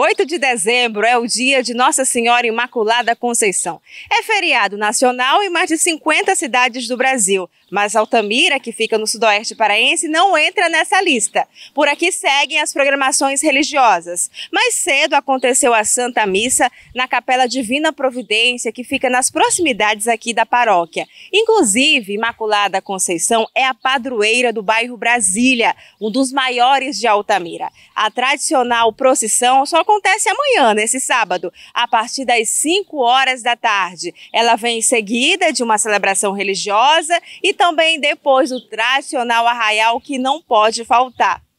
8 de dezembro é o dia de Nossa Senhora Imaculada Conceição. É feriado nacional em mais de 50 cidades do Brasil, mas Altamira, que fica no sudoeste paraense, não entra nessa lista. Por aqui seguem as programações religiosas. Mais cedo aconteceu a Santa Missa na Capela Divina Providência, que fica nas proximidades aqui da paróquia. Inclusive, Imaculada Conceição é a padroeira do bairro Brasília, um dos maiores de Altamira. A tradicional procissão só acontece amanhã, nesse sábado, a partir das 5 horas da tarde. Ela vem em seguida de uma celebração religiosa e também depois o tradicional arraial que não pode faltar.